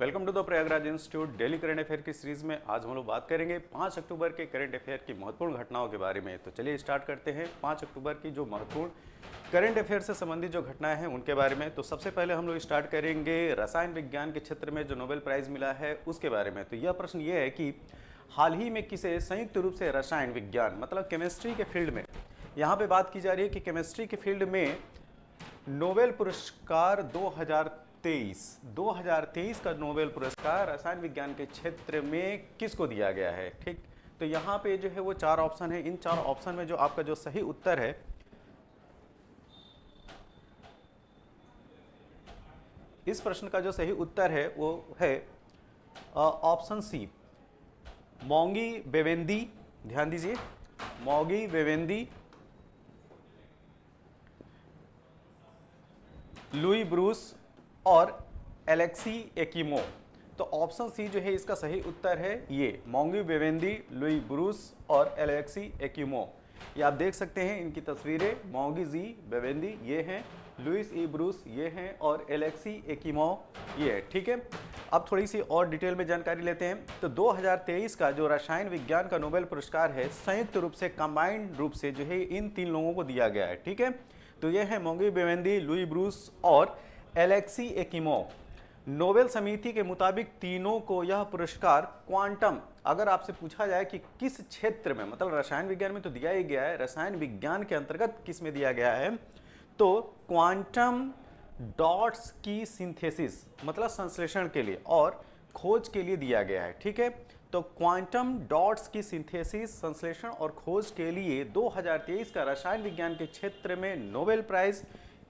welcome to the Prayagraj institute daily current affair की series में आज हम लोग बात करेंगे पाँच अक्टूबर के करंट अफेयर की महत्वपूर्ण घटनाओं के बारे में तो चलिए स्टार्ट करते हैं पाँच अक्टूबर की जो महत्वपूर्ण करंट अफेयर से संबंधित जो घटनाएं हैं उनके बारे में तो सबसे पहले हम लोग स्टार्ट करेंगे रसायन विज्ञान के क्षेत्र में जो नोबेल प्राइज मिला है उसके बारे में तो यह प्रश्न ये है कि हाल ही में किसे संयुक्त रूप से रसायन विज्ञान मतलब केमिस्ट्री के फील्ड में यहाँ पे बात की जा रही है कि केमिस्ट्री के फील्ड में नोबेल पुरस्कार 2023 2023 2023 का नोबेल पुरस्कार रसायन विज्ञान के क्षेत्र में किसको दिया गया है ठीक तो यहाँ पे जो है वो चार ऑप्शन है इन चार ऑप्शन में जो आपका जो सही उत्तर है इस प्रश्न का जो सही उत्तर है वो है ऑप्शन सी मोंगी बेवेंदी ध्यान दीजिए मोगी बेवेंदी लुई ब्रूस और एलेक्सी एकीमो तो ऑप्शन सी जो है इसका सही उत्तर है ये मोंगी बेवेंदी लुई ब्रूस और एलेक्सी एकीमो ये आप देख सकते हैं इनकी तस्वीरें मोंगी जी बेवेंदी ये हैं लुइस ई ब्रूस ये हैं और एलेक्सी एकीमो ये है ठीक है अब थोड़ी सी और डिटेल में जानकारी लेते हैं तो 2023 का जो रसायन विज्ञान का नोबेल पुरस्कार है संयुक्त रूप से कंबाइंड रूप से जो है इन तीन लोगों को दिया गया है ठीक है तो ये है मोंगी बेवेंदी लुई ब्रूस और एलेक्सी एकिमो नोबेल समिति के मुताबिक तीनों को यह पुरस्कार क्वांटम अगर आपसे पूछा जाए कि किस क्षेत्र में मतलब रसायन विज्ञान में तो दिया ही गया है रसायन विज्ञान के अंतर्गत किस में दिया गया है तो क्वांटम डॉट्स की सिंथेसिस मतलब संश्लेषण के लिए और खोज के लिए दिया गया है ठीक है तो क्वांटम डॉट्स की सिंथेसिस संश्लेषण और खोज के लिए 2023 का रसायन विज्ञान के क्षेत्र में नोबेल प्राइज़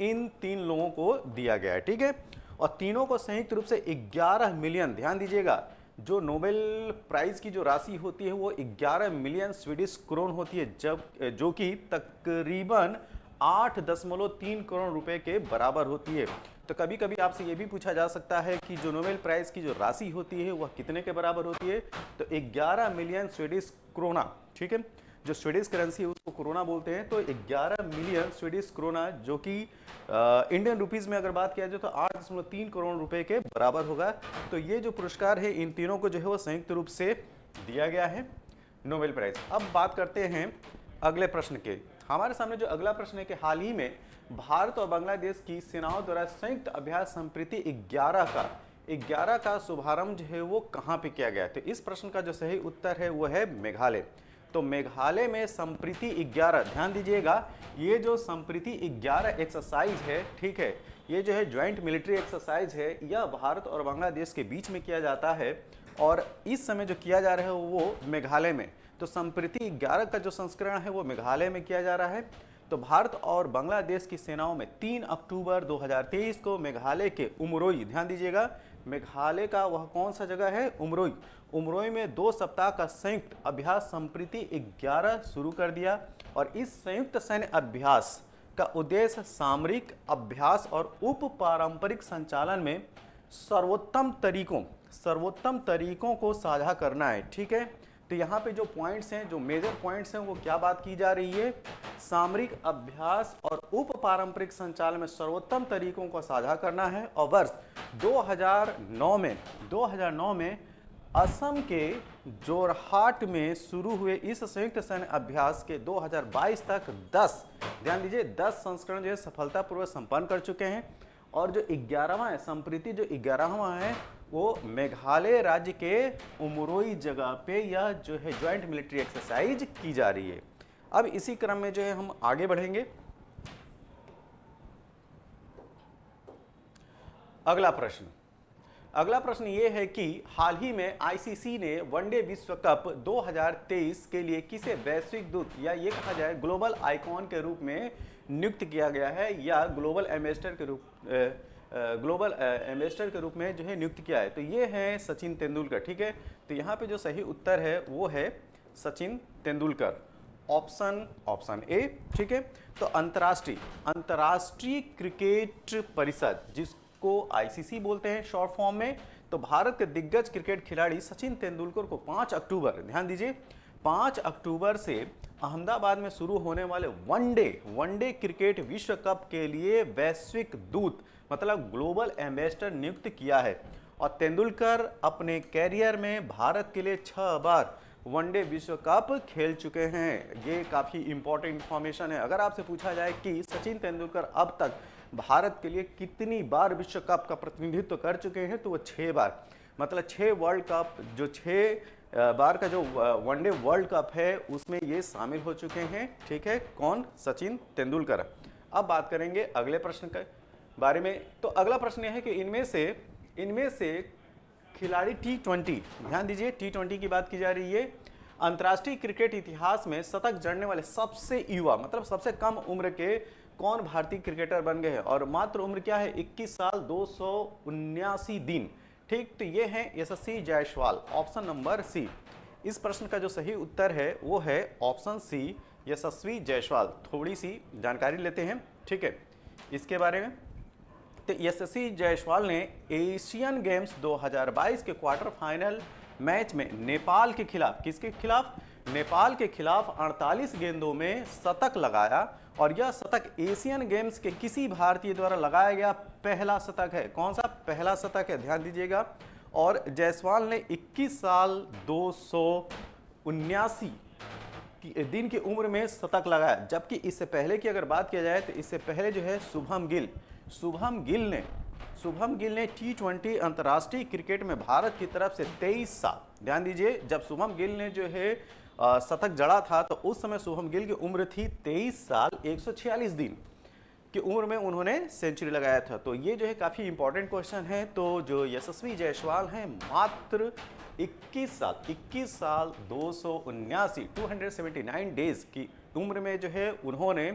इन तीन लोगों को दिया गया है ठीक है और तीनों को संयुक्त रूप से 11 मिलियन ध्यान दीजिएगा जो नोबेल प्राइज़ की जो राशि होती है वो 11 मिलियन स्वीडिश क्रोन होती है जब जो कि तकरीबन आठ दशमलव तीन करोड़ रुपए के बराबर होती है तो कभी कभी आपसे ये भी पूछा जा सकता है कि जो नोबेल प्राइज़ की जो राशि होती है वह कितने के बराबर होती है तो ग्यारह मिलियन स्वीडिश क्रोना ठीक है जो स्वीडिश करेंसी है उसको कोरोना बोलते हैं तो 11 मिलियन स्वीडिश कोरोना जो कि इंडियन रुपीज़ में अगर बात किया जाए तो आठ दशमलव तीन करोड़ रुपए के बराबर होगा तो ये जो पुरस्कार है इन तीनों को जो है वो संयुक्त रूप से दिया गया है नोबेल प्राइज़ अब बात करते हैं अगले प्रश्न के हमारे सामने जो अगला प्रश्न है कि हाल ही में भारत और बांग्लादेश की सेनाओं द्वारा संयुक्त अभ्यास संप्रीति 11 का 11 का शुभारंभ जो है वो कहाँ पे किया गया तो इस प्रश्न का जो सही उत्तर है वो है मेघालय तो मेघालय में संप्रीति 11 ध्यान दीजिएगा ये जो संप्रीति 11 एक्सरसाइज है ठीक है ये जो है ज्वाइंट मिलिट्री एक्सरसाइज है यह भारत और बांग्लादेश के बीच में किया जाता है और इस समय जो किया जा रहा है वो मेघालय में तो संप्रीति ग्यारह का जो संस्करण है वो मेघालय में किया जा रहा है तो भारत और बांग्लादेश की सेनाओं में 3 अक्टूबर 2023 को मेघालय के उमरोई ध्यान दीजिएगा मेघालय का वह कौन सा जगह है उमरोई उमरोई में दो सप्ताह का संयुक्त अभ्यास संप्रीति 11 शुरू कर दिया और इस संयुक्त सैन्य अभ्यास का उद्देश्य सामरिक अभ्यास और उप पारंपरिक संचालन में सर्वोत्तम तरीकों सर्वोत्तम तरीकों को साझा करना है ठीक है तो यहाँ पे जो पॉइंट्स हैं जो मेजर पॉइंट्स हैं वो क्या बात की जा रही है सामरिक अभ्यास और उप पारंपरिक संचालन में सर्वोत्तम तरीकों को साझा करना है और वर्ष 2009 में 2009 में असम के जोरहाट में शुरू हुए इस संयुक्त सैन्य अभ्यास के 2022 तक 10 ध्यान दीजिए 10 संस्करण जो है सफलतापूर्वक संपन्न कर चुके हैं और जो ग्यारहवा है संप्रीति जो ग्यारहवा है वो मेघालय राज्य के उमरोई जगह पे यह जो है ज्वाइंट मिलिट्री एक्सरसाइज की जा रही है अब इसी क्रम में जो है हम आगे बढ़ेंगे अगला प्रश्न अगला प्रश्न ये है कि हाल ही में आईसीसी ने वनडे विश्व कप 2023 के लिए किसे वैश्विक दूत या ये कहा जाए ग्लोबल आइकॉन के रूप में नियुक्त किया गया है या ग्लोबल एम्बेसडर के रूप ग्लोबल एम्बेसडर के रूप में जो है नियुक्त किया है तो ये है सचिन तेंदुलकर ठीक है तो यहाँ पे जो सही उत्तर है वो है Sachin Tendulkar option option A ठीक है तो अंतर्राष्ट्रीय अंतर्राष्ट्रीय क्रिकेट परिषद जिसको आईसीसी बोलते हैं शॉर्ट फॉर्म में तो भारत के दिग्गज क्रिकेट खिलाड़ी सचिन तेंदुलकर को पाँच अक्टूबर ध्यान दीजिए पाँच अक्टूबर से अहमदाबाद में शुरू होने वाले वनडे वनडे क्रिकेट विश्व कप के लिए वैश्विक दूत मतलब ग्लोबल एम्बेसडर नियुक्त किया है और तेंदुलकर अपने कैरियर में भारत के लिए छः बार वनडे विश्व कप खेल चुके हैं ये काफ़ी इंपॉर्टेंट इन्फॉर्मेशन है अगर आपसे पूछा जाए कि सचिन तेंदुलकर अब तक भारत के लिए कितनी बार विश्व कप का प्रतिनिधित्व कर चुके हैं तो वो छः बार मतलब छः वर्ल्ड कप जो छः बार का जो वनडे वर्ल्ड कप है उसमें ये शामिल हो चुके हैं ठीक है कौन सचिन तेंदुलकर अब बात करेंगे अगले प्रश्न के बारे में तो अगला प्रश्न यह है कि इनमें से इनमें से खिलाड़ी टी ट्वेंटी ध्यान दीजिए टी ट्वेंटी की बात की जा रही है अंतर्राष्ट्रीय क्रिकेट इतिहास में शतक जड़ने वाले सबसे युवा मतलब सबसे कम उम्र के कौन भारतीय क्रिकेटर बन गए हैं और मात्र उम्र क्या है 21 साल दो दिन ठीक तो ये है Yashasvi C Jaiswal option number C इस प्रश्न का जो सही उत्तर है वो है ऑप्शन सी यशस्वी जायसवाल थोड़ी सी जानकारी लेते हैं ठीक है इसके बारे में तो यशस्वी जायसवाल ने एशियन गेम्स 2022 के क्वार्टर फाइनल मैच में नेपाल के खिलाफ किसके खिलाफ नेपाल के खिलाफ 48 गेंदों में शतक लगाया और यह शतक एशियन गेम्स के किसी भारतीय द्वारा लगाया गया पहला शतक है कौन सा पहला शतक है ध्यान दीजिएगा और जायसवाल ने 21 साल दो दिन की उम्र में शतक लगाया जबकि इससे पहले की अगर बात किया जाए तो इससे पहले जो है शुभम गिल शुभम गिल ने शुभम गिल ने टी ट्वेंटी अंतर्राष्ट्रीय क्रिकेट में भारत की तरफ से 23 साल ध्यान दीजिए जब शुभम गिल ने जो है शतक जड़ा था तो उस समय शुभम गिल की उम्र थी तेईस साल एक दिन की उम्र में उन्होंने सेंचुरी लगाया था तो ये जो है काफ़ी इंपॉर्टेंट क्वेश्चन है तो जो यशस्वी जायसवाल हैं मात्र 21 साल 21 साल दो सौ 279 डेज़ की उम्र में जो है उन्होंने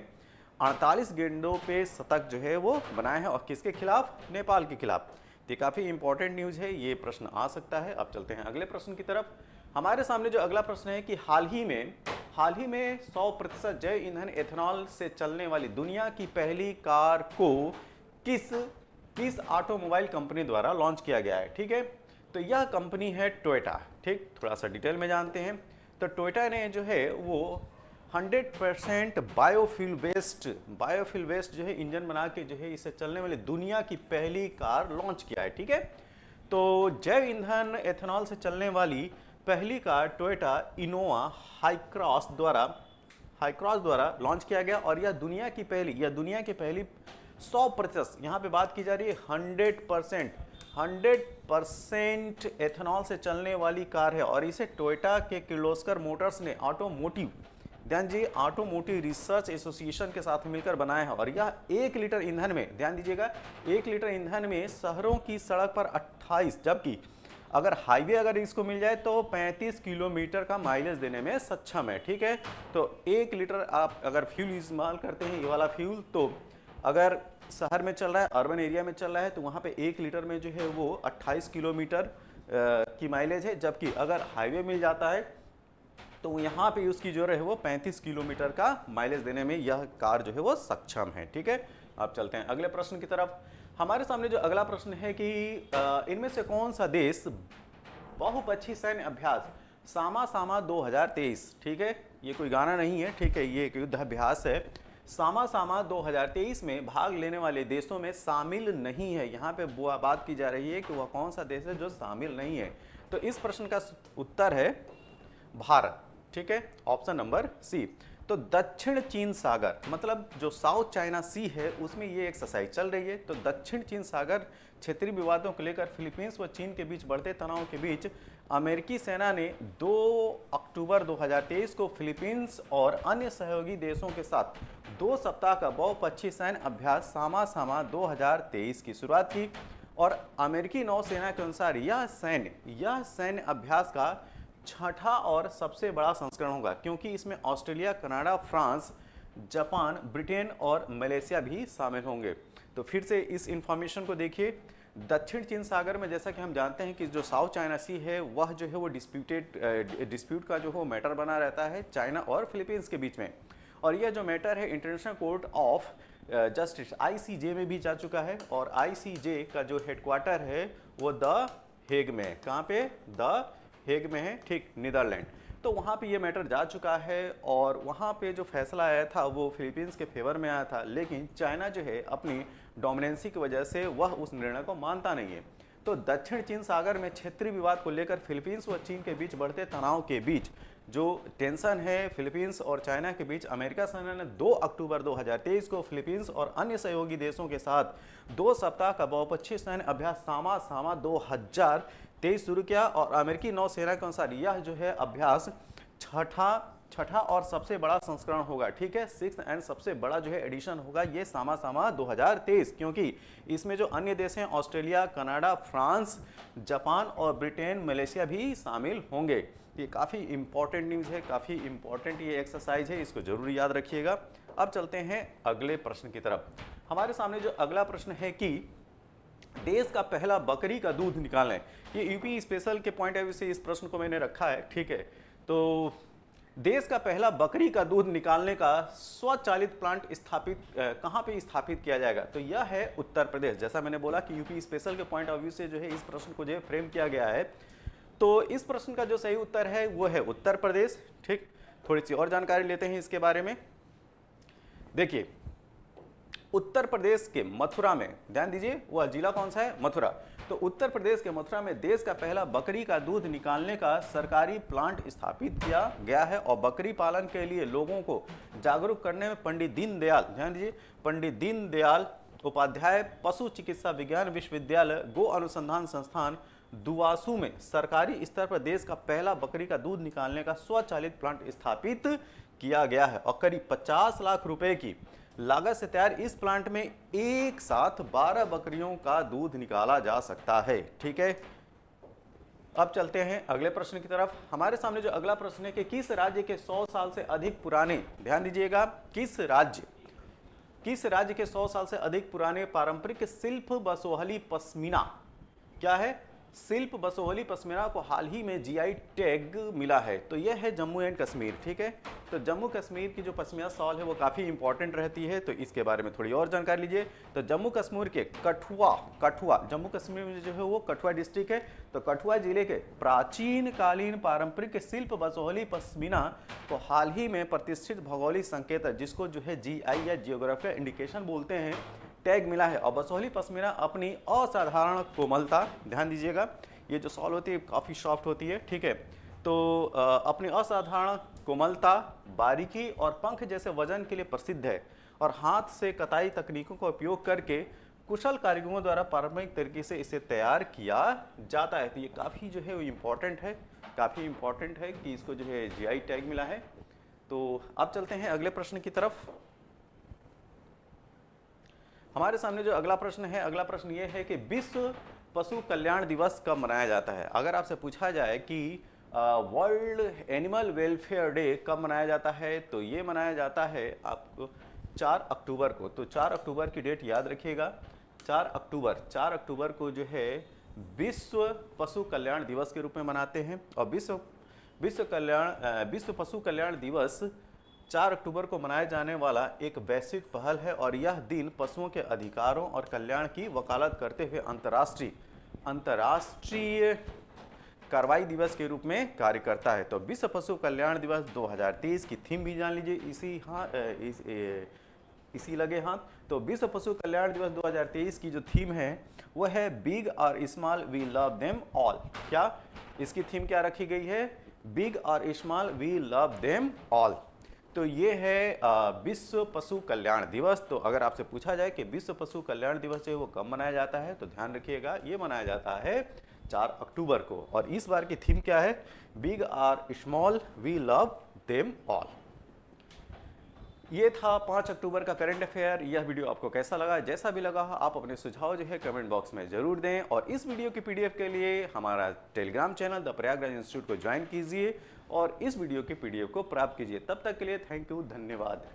48 गेंदों पे शतक जो है वो बनाए हैं और किसके खिलाफ नेपाल के खिलाफ तो ये काफ़ी इंपॉर्टेंट न्यूज़ है ये प्रश्न आ सकता है अब चलते हैं अगले प्रश्न की तरफ हमारे सामने जो अगला प्रश्न है कि हाल ही में हाल ही में 100 प्रतिशत जय ईंधन एथेनॉल से चलने वाली दुनिया की पहली कार को किस किस ऑटोमोबाइल कंपनी द्वारा लॉन्च किया गया है ठीक है तो यह कंपनी है टोयोटा ठीक थोड़ा सा डिटेल में जानते हैं तो टोयोटा ने जो है वो 100 percent biofuel waste biofuel waste जो है इंजन बना के जो है इसे चलने वाली दुनिया की पहली कार लॉन्च किया है ठीक है तो जैव ईंधन एथेनॉल से चलने वाली पहली कार टोयोटा इनोवा हाईक्रॉस द्वारा हाईक्रॉस द्वारा लॉन्च किया गया और यह दुनिया की पहली या दुनिया की पहली 100 प्रतिशत यहाँ पे बात की जा रही है 100 परसेंट हंड्रेड परसेंट एथेनॉल से चलने वाली कार है और इसे टोयोटा के किर्लोस्कर मोटर्स ने ऑटोमोटिव ध्यान दीजिए ऑटोमोटिव रिसर्च एसोसिएशन के साथ मिलकर बनाया है और यह एक लीटर ईंधन में ध्यान दीजिएगा एक लीटर ईंधन में शहरों की सड़क पर 28 जबकि अगर हाईवे अगर इसको मिल जाए तो 35 किलोमीटर का माइलेज देने में सक्षम है ठीक है तो एक लीटर आप अगर फ्यूल इस्तेमाल करते हैं ये वाला फ्यूल तो अगर शहर में चल रहा है अर्बन एरिया में चल रहा है तो वहाँ पे एक लीटर में जो है वो अट्ठाईस किलोमीटर की माइलेज है जबकि अगर हाईवे मिल जाता है तो यहाँ पे उसकी जो है वो 35 किलोमीटर का माइलेज देने में यह कार जो है वो सक्षम है ठीक है आप चलते हैं अगले प्रश्न की तरफ हमारे सामने जो अगला प्रश्न है कि इनमें से कौन सा देश बहुपक्षी सैन्य अभ्यास सामा सामा 2023 ठीक है ये कोई गाना नहीं है ठीक है ये एक युद्धाभ्यास है सामा सामा 2023 में भाग लेने वाले देशों में शामिल नहीं है यहाँ पे बात की जा रही है कि वह कौन सा देश है जो शामिल नहीं है तो इस प्रश्न का उत्तर है भारत ठीक है ऑप्शन नंबर सी तो दक्षिण चीन सागर मतलब जो साउथ चाइना सी है उसमें ये एक्सरसाइज चल रही है तो दक्षिण चीन सागर क्षेत्रीय विवादों को लेकर फिलीपींस व चीन के बीच बढ़ते तनाव के बीच अमेरिकी सेना ने 2 अक्टूबर 2023 को फिलीपींस और अन्य सहयोगी देशों के साथ दो सप्ताह का बहुपक्षी सैन्य अभ्यास सामा सामा 2023 की शुरुआत की और अमेरिकी नौसेना के अनुसार यह सैन्य यह सैन्य अभ्यास का छठा और सबसे बड़ा संस्करण होगा क्योंकि इसमें Australia Canada France Japan Britain और मलेशिया भी शामिल होंगे तो फिर से इस इंफॉर्मेशन को देखिए दक्षिण चीन सागर में जैसा कि हम जानते हैं कि जो साउथ चाइना सी है वह जो है वो डिस्प्यूटेड डिस्प्यूट का जो हो मैटर बना रहता है चाइना और फिलीपींस के बीच में और यह जो मैटर है International Court of Justice ICJ में भी जा चुका है और आईसीजे का जो हेडक्वार्टर है वो द हेग में कहाँ पे द हेग में है ठीक नीदरलैंड तो वहाँ पे ये मैटर जा चुका है और वहाँ पे जो फैसला आया था वो फिलीपींस के फेवर में आया था लेकिन चाइना जो है अपनी डोमिनेंसी की वजह से वह उस निर्णय को मानता नहीं है तो दक्षिण चीन सागर में क्षेत्रीय विवाद को लेकर फिलीपींस व चीन के बीच बढ़ते तनाव के बीच जो टेंशन है फिलीपींस और चाइना के बीच अमेरिका सेना ने 2 अक्टूबर 2023 को फिलीपींस और अन्य सहयोगी देशों के साथ दो सप्ताह का बहुपक्षीय सैन्य अभ्यास सामा सामा तेईस शुरू किया और अमेरिकी नौसेना के अनुसार यह जो है अभ्यास छठा छठा और सबसे बड़ा संस्करण होगा ठीक है सिक्स एंड सबसे बड़ा जो है एडिशन होगा ये सामा सामा 2023 क्योंकि इसमें जो अन्य देश हैं ऑस्ट्रेलिया कनाडा फ्रांस जापान और ब्रिटेन मलेशिया भी शामिल होंगे ये काफ़ी इंपॉर्टेंट न्यूज़ है काफ़ी इंपॉर्टेंट ये एक्सरसाइज है इसको जरूर याद रखिएगा अब चलते हैं अगले प्रश्न की तरफ हमारे सामने जो अगला प्रश्न है कि देश का पहला बकरी का दूध निकालें ये यूपी स्पेशल के पॉइंट ऑफ व्यू से इस प्रश्न को मैंने रखा है ठीक है तो देश का पहला बकरी का दूध निकालने का स्वचालित प्लांट स्थापित कहाँ पे स्थापित किया जाएगा तो यह है उत्तर प्रदेश जैसा मैंने बोला कि यूपी स्पेशल के पॉइंट ऑफ व्यू से जो है इस प्रश्न को जो है फ्रेम किया गया है तो इस प्रश्न का जो सही उत्तर है वो है उत्तर प्रदेश ठीक थोड़ी सी और जानकारी लेते हैं इसके बारे में देखिए उत्तर प्रदेश के मथुरा में ध्यान दीजिए वह जिला कौन सा है मथुरा तो उत्तर प्रदेश के मथुरा में देश का पहला बकरी का दूध निकालने का सरकारी प्लांट स्थापित किया गया है और बकरी पालन के लिए लोगों को जागरूक करने में पंडित दीनदयाल ध्यान दीजिए पंडित दीनदयाल उपाध्याय पशु चिकित्सा विज्ञान विश्वविद्यालय गो अनुसंधान संस्थान दुआसू में सरकारी स्तर पर देश का पहला बकरी का दूध निकालने का स्वचालित प्लांट स्थापित किया गया है और करीब 50 लाख रुपए की लागत से तैयार इस प्लांट में एक साथ 12 बकरियों का दूध निकाला जा सकता है ठीक है अब चलते हैं अगले प्रश्न की तरफ हमारे सामने जो अगला प्रश्न है कि किस राज्य के 100 साल से अधिक पुराने ध्यान दीजिएगा किस राज्य किस राज्य के 100 साल से अधिक पुराने पारंपरिक शिल्प बसोहली पश्मीना क्या है शिल्प बसोहली पश्मीना को हाल ही में जीआई टैग मिला है तो यह है जम्मू एंड कश्मीर ठीक है तो जम्मू कश्मीर की जो पश्मीना सॉल है वो काफ़ी इंपॉर्टेंट रहती है तो इसके बारे में थोड़ी और जानकारी लीजिए तो जम्मू कश्मीर के कठुआ कठुआ जम्मू कश्मीर में जो है वो कठुआ डिस्ट्रिक्ट है तो कठुआ जिले के प्राचीन कालीन पारंपरिक शिल्प बसोहली पश्मीना को हाल ही में प्रतिष्ठित भौगोलिक संकेत जिसको जो है जी या जियोग्राफिकल इंडिकेशन बोलते हैं टैग मिला है और बसोहली पश्मीना अपनी असाधारण कोमलता ध्यान दीजिएगा ये जो सॉल होती है काफ़ी सॉफ्ट होती है ठीक है तो अपनी असाधारण कोमलता बारीकी और पंख जैसे वजन के लिए प्रसिद्ध है और हाथ से कताई तकनीकों का उपयोग करके कुशल कारीगरों द्वारा पारंपरिक तरीके से इसे तैयार किया जाता है तो ये काफ़ी जो है वो इम्पॉर्टेंट है काफ़ी इम्पॉर्टेंट है कि इसको जो है जीआई टैग मिला है तो अब चलते हैं अगले प्रश्न की तरफ हमारे सामने जो अगला प्रश्न है अगला प्रश्न ये है कि विश्व पशु कल्याण दिवस कब मनाया जाता है अगर आपसे पूछा जाए कि वर्ल्ड एनिमल वेलफेयर डे कब मनाया जाता है तो ये मनाया जाता है आपको चार अक्टूबर को तो चार अक्टूबर की डेट याद रखिएगा चार अक्टूबर चार अक्टूबर को जो है विश्व पशु कल्याण दिवस के रूप में मनाते हैं और विश्व विश्व कल्याण विश्व पशु कल्याण दिवस चार अक्टूबर को मनाया जाने वाला एक वैश्विक पहल है और यह दिन पशुओं के अधिकारों और कल्याण की वकालत करते हुए अंतर्राष्ट्रीय अंतर्राष्ट्रीय कार्रवाई दिवस के रूप में कार्य करता है तो विश्व पशु कल्याण दिवस 2023 की थीम भी जान लीजिए इसी हाँ इस, इसी लगे हाथ तो विश्व पशु कल्याण दिवस 2023 की जो थीम है वो है बिग और small we love them all क्या इसकी थीम क्या रखी गई है बिग और small we love them all तो ये है विश्व पशु कल्याण दिवस तो अगर आपसे पूछा जाए कि विश्व पशु कल्याण दिवस जो है वो कब मनाया जाता है तो ध्यान रखिएगा ये मनाया जाता है चार अक्टूबर को और इस बार की थीम क्या है big or small we love them all ये था पांच अक्टूबर का करंट अफेयर यह वीडियो आपको कैसा लगा जैसा भी लगा आप अपने सुझाव जो है कमेंट बॉक्स में ज़रूर दें और इस वीडियो की पीडीएफ के लिए हमारा Telegram channel the Prayagraj institute को ज्वाइन कीजिए और इस वीडियो के पीडीएफ को प्राप्त कीजिए तब तक के लिए थैंक यू धन्यवाद